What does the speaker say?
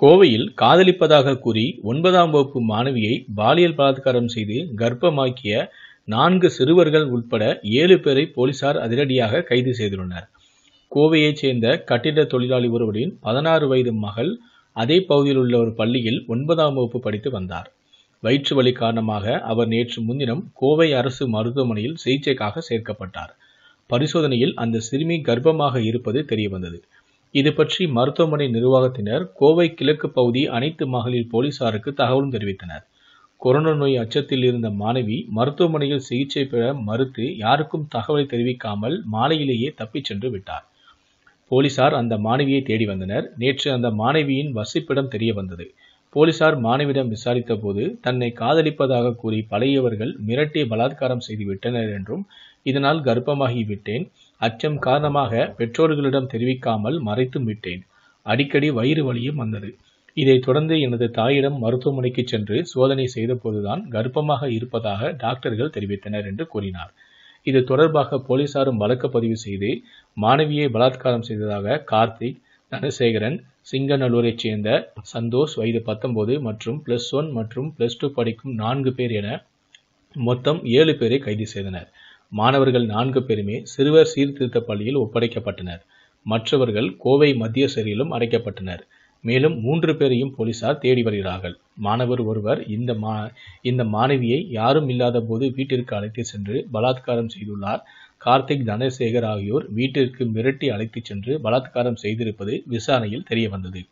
கோவையில் காதலிப்பதாக கூறி ஒன்பதாம் வகுப்பு மாணவியை பாலியல் பலாத்காரம் செய்து கர்ப்பமாக்கிய நான்கு சிறுவர்கள் உட்பட ஏழு பேரை போலீசார் அதிரடியாக கைது செய்துள்ளனர் கோவையைச் சேர்ந்த கட்டிட தொழிலாளி ஒருவரின் பதினாறு வயது மகள் அதே பகுதியில் உள்ள ஒரு பள்ளியில் ஒன்பதாம் வகுப்பு படித்து வந்தார் வயிற்று வலி காரணமாக அவர் நேற்று முன்தினம் கோவை அரசு மருத்துவமனையில் சிகிச்சைக்காக சேர்க்கப்பட்டார் பரிசோதனையில் அந்த சிறுமி கர்ப்பமாக இருப்பது தெரியவந்தது இது பற்றி மருத்துவமனை நிர்வாகத்தினர் கோவை கிழக்கு பகுதி அனைத்து மகளிர் போலீசாருக்கு தகவலும் தெரிவித்தனர் கொரோனா நோய் அச்சத்தில் இருந்த மாணவி மருத்துவமனையில் சிகிச்சை பெற மறுத்து யாருக்கும் தகவலை தெரிவிக்காமல் மாலையிலேயே தப்பிச் சென்று விட்டார் போலீசார் அந்த மாணவியை தேடி வந்தனர் நேற்று அந்த மாணவியின் வசிப்பிடம் தெரிய வந்தது போலீசார் மாணவிடம் போது தன்னை காதலிப்பதாக கூறி பழையவர்கள் மிரட்டி பலாத்காரம் செய்து விட்டனர் என்றும் இதனால் கர்ப்பமாகிவிட்டேன் அச்சம் காரணமாக பெற்றோர்களிடம் தெரிவிக்காமல் மறைத்தும் விட்டேன் அடிக்கடி வயிறு வலியும் வந்தது இதைத் தொடர்ந்து எனது தாயிடம் மருத்துவமனைக்கு சென்று சோதனை செய்தபோதுதான் கர்ப்பமாக இருப்பதாக டாக்டர்கள் தெரிவித்தனர் என்று கூறினார் இது தொடர்பாக போலீசாரும் வழக்கு பதிவு செய்து மாணவியை பலாத்காரம் செய்ததாக கார்த்திக் தனசேகரன் சிங்கநல்லூரைச் சேர்ந்த சந்தோஷ் வயது பத்தொன்பது மற்றும் பிளஸ் ஒன் மற்றும் பிளஸ் டூ படிக்கும் நான்கு பேர் என மொத்தம் ஏழு பேரை கைது செய்தனர் மாணவர்கள் நான்கு பேருமே சிறுவர் சீர்திருத்த பள்ளியில் ஒப்படைக்கப்பட்டனர் மற்றவர்கள் கோவை மத்திய சிறையிலும் அடைக்கப்பட்டனர் மேலும் மூன்று பேரையும் போலீசார் தேடி வருகிறார்கள் மாணவர் ஒருவர் இந்த மா இந்த மாணவியை யாரும் இல்லாத போது வீட்டிற்கு அழைத்து சென்று பலாத்காரம் செய்துள்ளார் கார்த்திக் தனசேகர் ஆகியோர் வீட்டிற்கு மிரட்டி அழைத்துச் சென்று பலாத்காரம் செய்திருப்பது விசாரணையில் தெரியவந்தது